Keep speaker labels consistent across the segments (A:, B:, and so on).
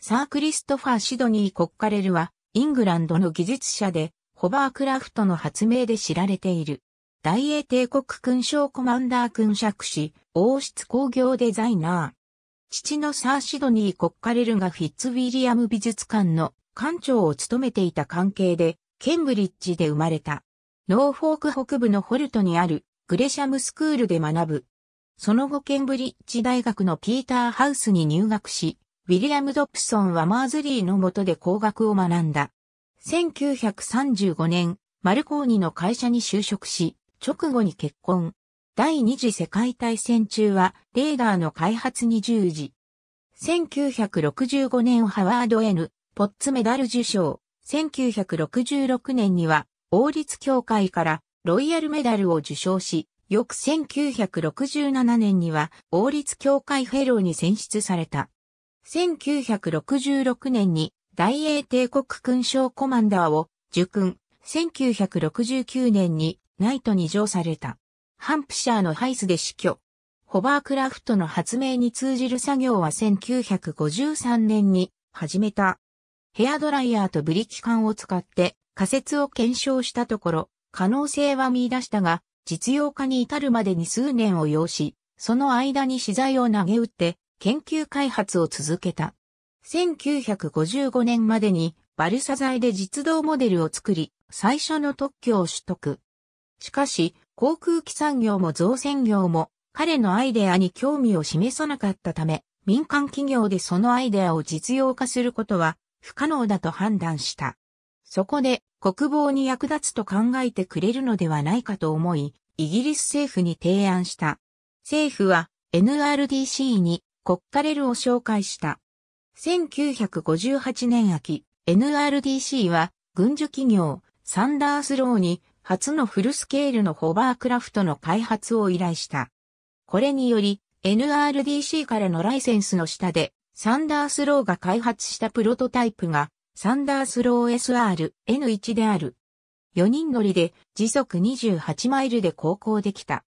A: サー・クリストファー・シドニー・コッカレルは、イングランドの技術者で、ホバークラフトの発明で知られている。大英帝国勲章コマンダー勲爵士、王室工業デザイナー。父のサー・シドニー・コッカレルがフィッツ・ウィリアム美術館の館長を務めていた関係で、ケンブリッジで生まれた。ノーフォーク北部のホルトにあるグレシャムスクールで学ぶ。その後ケンブリッジ大学のピーターハウスに入学し、ウィリアム・ドプソンはマーズリーの下で工学を学んだ。1935年、マルコーニの会社に就職し、直後に結婚。第二次世界大戦中は、レーダーの開発に従事。1965年ハワード N、ポッツメダル受賞。1966年には、王立協会からロイヤルメダルを受賞し、翌1967年には王立協会フェローに選出された。1966年に大英帝国勲章コマンダーを受勲、1969年にナイトに上された。ハンプシャーのハイスで死去。ホバークラフトの発明に通じる作業は1953年に始めた。ヘアドライヤーとブリキ缶を使って仮説を検証したところ、可能性は見出したが、実用化に至るまでに数年を要し、その間に資材を投げ打って研究開発を続けた。1955年までにバルサ材で実動モデルを作り、最初の特許を取得。しかし、航空機産業も造船業も彼のアイデアに興味を示さなかったため、民間企業でそのアイデアを実用化することは不可能だと判断した。そこで国防に役立つと考えてくれるのではないかと思い、イギリス政府に提案した。政府は NRDC に国家レルを紹介した。1958年秋、NRDC は軍需企業サンダースローに初のフルスケールのホバークラフトの開発を依頼した。これにより NRDC からのライセンスの下でサンダースローが開発したプロトタイプがサンダースロー SR-N1 である。4人乗りで時速28マイルで航行できた。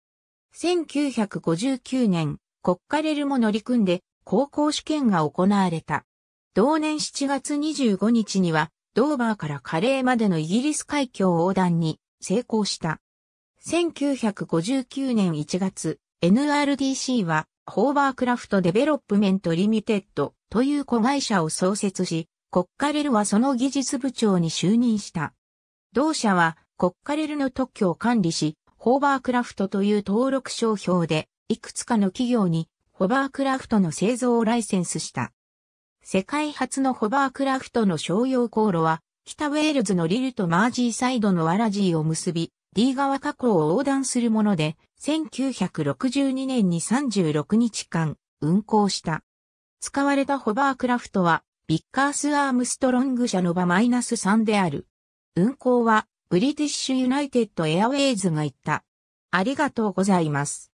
A: 1959年国家レルも乗り組んで高校試験が行われた。同年7月25日には、ドーバーからカレーまでのイギリス海峡横断に成功した。1959年1月、NRDC は、ホーバークラフトデベロップメントリミテッドという子会社を創設し、国家レルはその技術部長に就任した。同社は国家レルの特許を管理し、ホーバークラフトという登録商標でいくつかの企業にホバークラフトの製造をライセンスした。世界初のホバークラフトの商用航路は、北ウェールズのリルとマージーサイドのワラジーを結び、D 川河口を横断するもので、1962年に36日間運行した。使われたホバークラフトは、ビッカース・アームストロング社の場マイナス3である。運行は、ブリティッシュ・ユナイテッド・エアウェイズが行った。ありがとうございます。